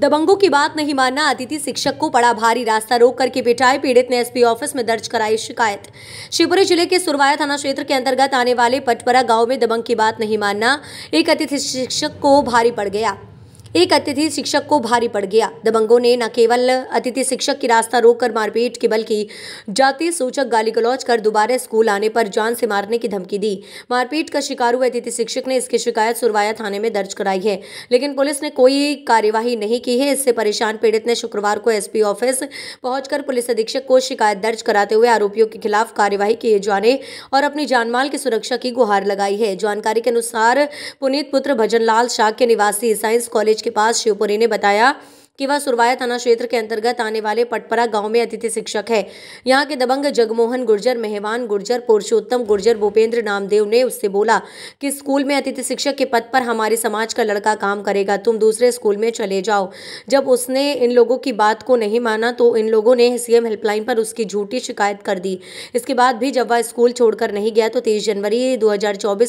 दबंगों की बात नहीं मानना अतिथि शिक्षक को पड़ा भारी रास्ता रोक करके पिटाई पीड़ित ने एसपी ऑफिस में दर्ज कराई शिकायत शिवपुरी जिले के सुरवाया थाना क्षेत्र के अंतर्गत आने वाले पटपरा गांव में दबंग की बात नहीं मानना एक अतिथि शिक्षक को भारी पड़ गया एक अतिथि शिक्षक को भारी पड़ गया दबंगों ने न केवल अतिथि शिक्षक की रास्ता रोककर मारपीट की बल्कि जाति सूचक गाली गलौज कर दोबारा स्कूल आने पर जान से मारने की धमकी दी मारपीट का शिकार हुए अतिथि शिक्षक ने इसकी शिकायत सुरवाया थाने में दर्ज कराई है लेकिन पुलिस ने कोई कार्यवाही नहीं की है इससे परेशान पीड़ित ने शुक्रवार को एसपी ऑफिस पहुंचकर पुलिस अधीक्षक को शिकायत दर्ज कराते हुए आरोपियों के खिलाफ कार्यवाही किए जाने और अपनी जानमाल की सुरक्षा की गुहार लगाई है जानकारी के अनुसार पुनीत पुत्र भजनलाल शाह के निवासी साइंस कॉलेज के पास शिवपुरी ने बताया कि वह सुरवाया थाना क्षेत्र के अंतर्गत आने वाले पटपरा गाँव में अतिथि शिक्षक है यहाँ के दबंग जगमोहन गुर्जर मेहवान गुर्जर पुरुषोत्तम गुर्जर भूपेंद्र नामदेव ने उससे बोला कि स्कूल में अतिथि शिक्षक के पद पर हमारे समाज का लड़का काम करेगा तुम दूसरे स्कूल में चले जाओ जब उसने इन लोगों की बात को नहीं माना तो इन लोगों ने सीएम हेल्पलाइन पर उसकी झूठी शिकायत कर दी इसके बाद भी जब वह स्कूल छोड़कर नहीं गया तो तेईस जनवरी दो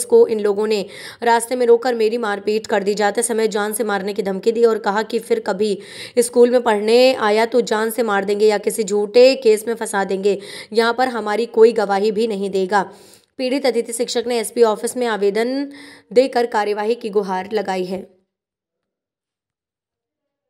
को इन लोगों ने रास्ते में रोककर मेरी मारपीट कर दी जाते समय जान से मारने की धमकी दी और कहा कि फिर कभी स्कूल में पढ़ने आया तो जान से मार देंगे या किसी झूठे केस में फंसा देंगे यहाँ पर हमारी कोई गवाही भी नहीं देगा पीड़ित अतिथि शिक्षक ने एसपी ऑफिस में आवेदन देकर कार्यवाही की गुहार लगाई है